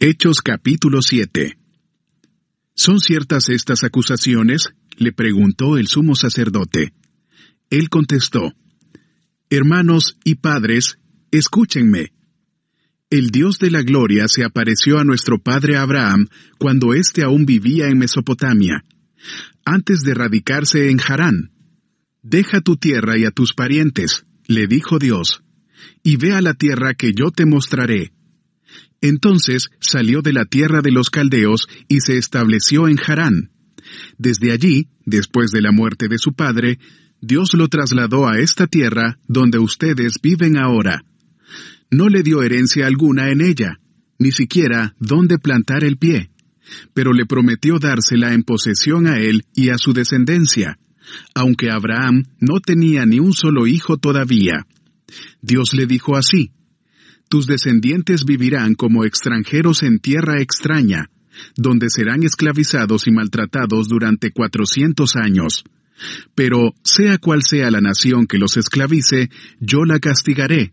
Hechos capítulo 7 ¿Son ciertas estas acusaciones? le preguntó el sumo sacerdote. Él contestó, Hermanos y padres, escúchenme. El Dios de la gloria se apareció a nuestro padre Abraham cuando éste aún vivía en Mesopotamia, antes de radicarse en Harán. Deja tu tierra y a tus parientes, le dijo Dios, y ve a la tierra que yo te mostraré. Entonces salió de la tierra de los caldeos y se estableció en Harán. Desde allí, después de la muerte de su padre, Dios lo trasladó a esta tierra donde ustedes viven ahora. No le dio herencia alguna en ella, ni siquiera dónde plantar el pie, pero le prometió dársela en posesión a él y a su descendencia, aunque Abraham no tenía ni un solo hijo todavía. Dios le dijo así, tus descendientes vivirán como extranjeros en tierra extraña, donde serán esclavizados y maltratados durante cuatrocientos años. Pero, sea cual sea la nación que los esclavice, yo la castigaré.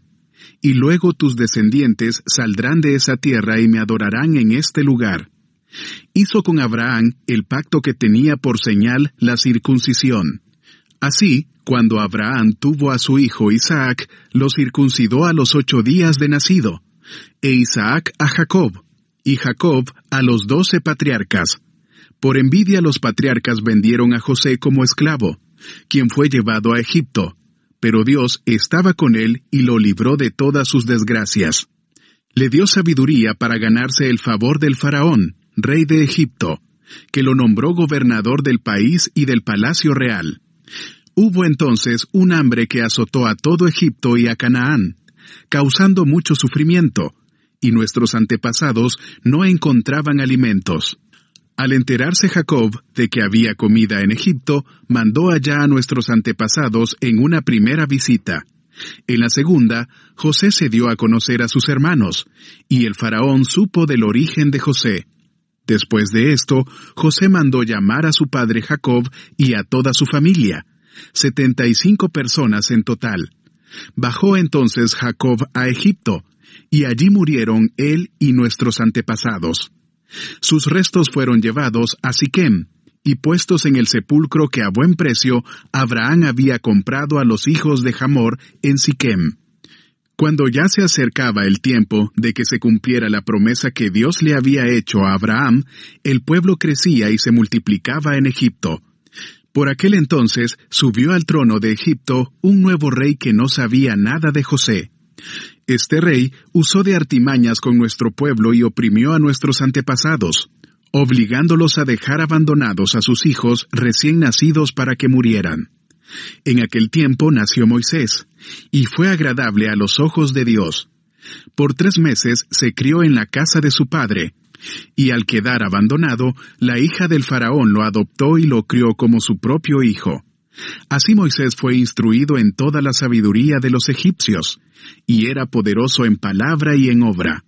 Y luego tus descendientes saldrán de esa tierra y me adorarán en este lugar. Hizo con Abraham el pacto que tenía por señal la circuncisión. Así, cuando Abraham tuvo a su hijo Isaac, lo circuncidó a los ocho días de nacido, e Isaac a Jacob, y Jacob a los doce patriarcas. Por envidia los patriarcas vendieron a José como esclavo, quien fue llevado a Egipto, pero Dios estaba con él y lo libró de todas sus desgracias. Le dio sabiduría para ganarse el favor del faraón, rey de Egipto, que lo nombró gobernador del país y del palacio real. Hubo entonces un hambre que azotó a todo Egipto y a Canaán, causando mucho sufrimiento, y nuestros antepasados no encontraban alimentos. Al enterarse Jacob de que había comida en Egipto, mandó allá a nuestros antepasados en una primera visita. En la segunda, José se dio a conocer a sus hermanos, y el faraón supo del origen de José. Después de esto, José mandó llamar a su padre Jacob y a toda su familia, setenta y cinco personas en total. Bajó entonces Jacob a Egipto, y allí murieron él y nuestros antepasados. Sus restos fueron llevados a Siquem, y puestos en el sepulcro que a buen precio Abraham había comprado a los hijos de Jamor en Siquem. Cuando ya se acercaba el tiempo de que se cumpliera la promesa que Dios le había hecho a Abraham, el pueblo crecía y se multiplicaba en Egipto. Por aquel entonces subió al trono de Egipto un nuevo rey que no sabía nada de José. Este rey usó de artimañas con nuestro pueblo y oprimió a nuestros antepasados, obligándolos a dejar abandonados a sus hijos recién nacidos para que murieran. En aquel tiempo nació Moisés, y fue agradable a los ojos de Dios. Por tres meses se crió en la casa de su padre, y al quedar abandonado, la hija del faraón lo adoptó y lo crió como su propio hijo. Así Moisés fue instruido en toda la sabiduría de los egipcios, y era poderoso en palabra y en obra.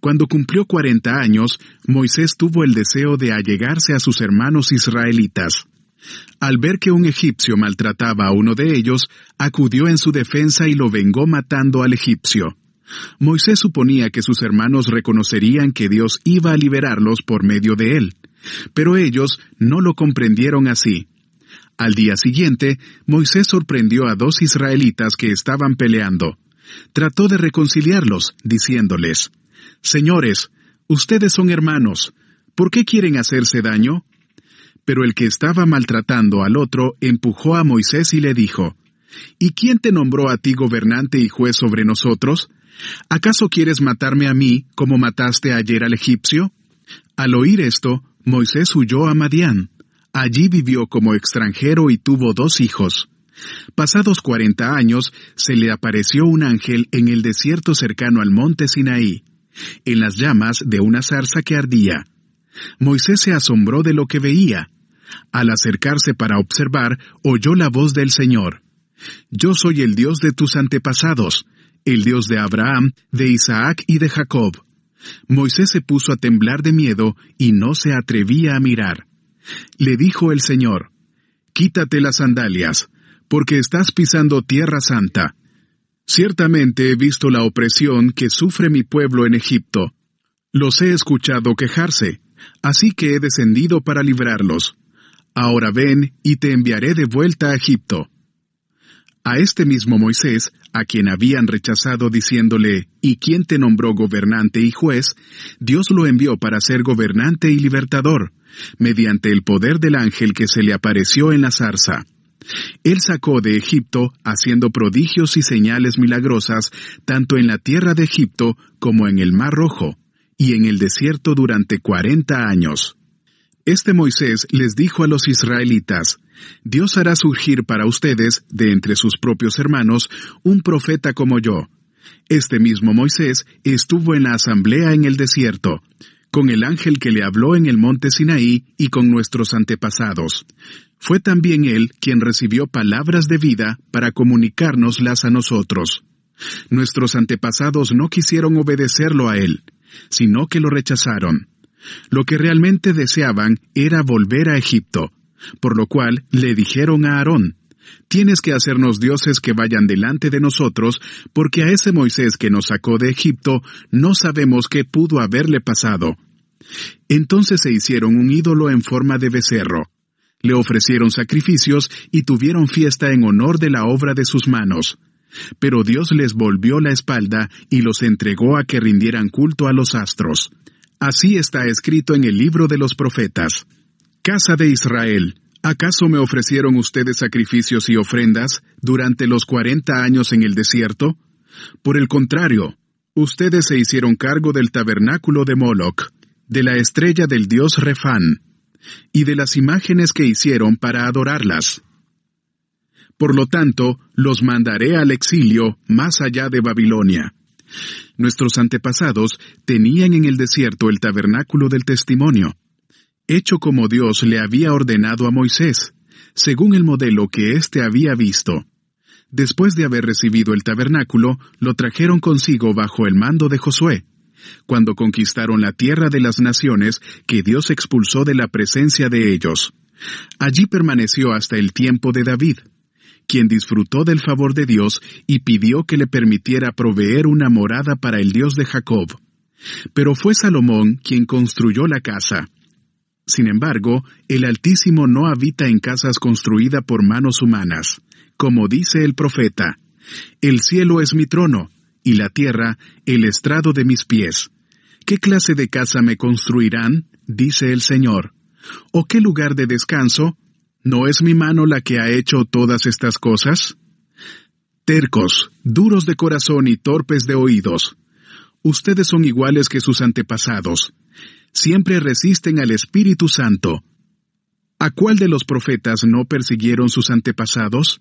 Cuando cumplió cuarenta años, Moisés tuvo el deseo de allegarse a sus hermanos israelitas. Al ver que un egipcio maltrataba a uno de ellos, acudió en su defensa y lo vengó matando al egipcio. Moisés suponía que sus hermanos reconocerían que Dios iba a liberarlos por medio de él, pero ellos no lo comprendieron así. Al día siguiente, Moisés sorprendió a dos israelitas que estaban peleando. Trató de reconciliarlos, diciéndoles, Señores, ustedes son hermanos, ¿por qué quieren hacerse daño? Pero el que estaba maltratando al otro empujó a Moisés y le dijo, ¿Y quién te nombró a ti gobernante y juez sobre nosotros? ¿Acaso quieres matarme a mí como mataste ayer al egipcio? Al oír esto, Moisés huyó a Madián. Allí vivió como extranjero y tuvo dos hijos. Pasados cuarenta años, se le apareció un ángel en el desierto cercano al monte Sinaí, en las llamas de una zarza que ardía. Moisés se asombró de lo que veía. Al acercarse para observar, oyó la voz del Señor. Yo soy el Dios de tus antepasados, el Dios de Abraham, de Isaac y de Jacob. Moisés se puso a temblar de miedo y no se atrevía a mirar. Le dijo el Señor, Quítate las sandalias, porque estás pisando tierra santa. Ciertamente he visto la opresión que sufre mi pueblo en Egipto. Los he escuchado quejarse, así que he descendido para librarlos. Ahora ven y te enviaré de vuelta a Egipto. A este mismo Moisés, a quien habían rechazado diciéndole, ¿y quién te nombró gobernante y juez? Dios lo envió para ser gobernante y libertador, mediante el poder del ángel que se le apareció en la zarza. Él sacó de Egipto, haciendo prodigios y señales milagrosas, tanto en la tierra de Egipto como en el Mar Rojo y en el desierto durante cuarenta años. Este Moisés les dijo a los israelitas, Dios hará surgir para ustedes, de entre sus propios hermanos, un profeta como yo. Este mismo Moisés estuvo en la asamblea en el desierto, con el ángel que le habló en el monte Sinaí y con nuestros antepasados. Fue también él quien recibió palabras de vida para comunicárnoslas a nosotros. Nuestros antepasados no quisieron obedecerlo a él, sino que lo rechazaron. Lo que realmente deseaban era volver a Egipto, por lo cual le dijeron a Aarón, Tienes que hacernos dioses que vayan delante de nosotros, porque a ese Moisés que nos sacó de Egipto no sabemos qué pudo haberle pasado. Entonces se hicieron un ídolo en forma de becerro. Le ofrecieron sacrificios y tuvieron fiesta en honor de la obra de sus manos. Pero Dios les volvió la espalda y los entregó a que rindieran culto a los astros. Así está escrito en el libro de los profetas. Casa de Israel, ¿acaso me ofrecieron ustedes sacrificios y ofrendas durante los cuarenta años en el desierto? Por el contrario, ustedes se hicieron cargo del tabernáculo de Moloch, de la estrella del dios Refán, y de las imágenes que hicieron para adorarlas. Por lo tanto, los mandaré al exilio más allá de Babilonia. Nuestros antepasados tenían en el desierto el tabernáculo del testimonio, hecho como Dios le había ordenado a Moisés, según el modelo que éste había visto. Después de haber recibido el tabernáculo, lo trajeron consigo bajo el mando de Josué. Cuando conquistaron la tierra de las naciones que Dios expulsó de la presencia de ellos. Allí permaneció hasta el tiempo de David quien disfrutó del favor de Dios y pidió que le permitiera proveer una morada para el Dios de Jacob. Pero fue Salomón quien construyó la casa. Sin embargo, el Altísimo no habita en casas construidas por manos humanas. Como dice el profeta, El cielo es mi trono, y la tierra el estrado de mis pies. ¿Qué clase de casa me construirán? dice el Señor. ¿O qué lugar de descanso? ¿No es mi mano la que ha hecho todas estas cosas? Tercos, duros de corazón y torpes de oídos. Ustedes son iguales que sus antepasados. Siempre resisten al Espíritu Santo. ¿A cuál de los profetas no persiguieron sus antepasados?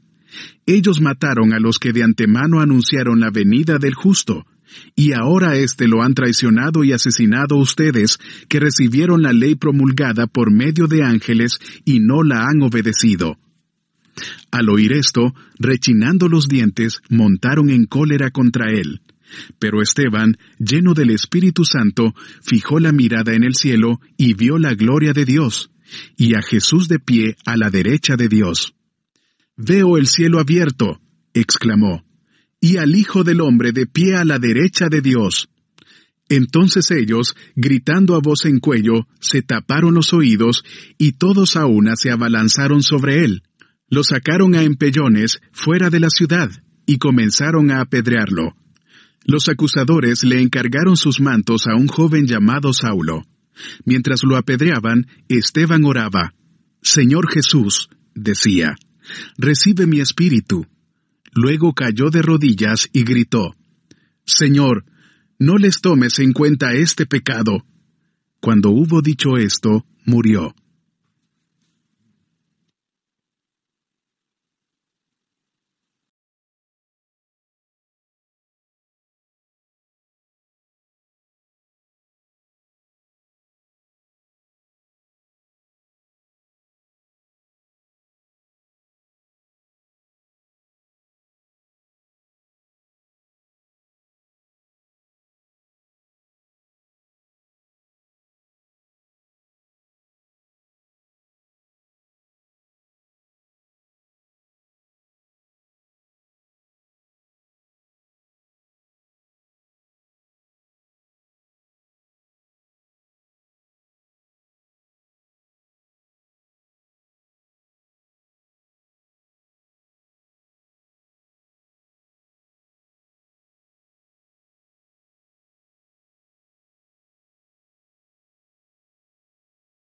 Ellos mataron a los que de antemano anunciaron la venida del justo y ahora éste lo han traicionado y asesinado ustedes, que recibieron la ley promulgada por medio de ángeles y no la han obedecido. Al oír esto, rechinando los dientes, montaron en cólera contra él. Pero Esteban, lleno del Espíritu Santo, fijó la mirada en el cielo y vio la gloria de Dios, y a Jesús de pie a la derecha de Dios. Veo el cielo abierto, exclamó y al Hijo del Hombre de pie a la derecha de Dios. Entonces ellos, gritando a voz en cuello, se taparon los oídos, y todos a una se abalanzaron sobre él. Lo sacaron a empellones fuera de la ciudad, y comenzaron a apedrearlo. Los acusadores le encargaron sus mantos a un joven llamado Saulo. Mientras lo apedreaban, Esteban oraba. Señor Jesús, decía, recibe mi espíritu. Luego cayó de rodillas y gritó, Señor, no les tomes en cuenta este pecado. Cuando hubo dicho esto, murió.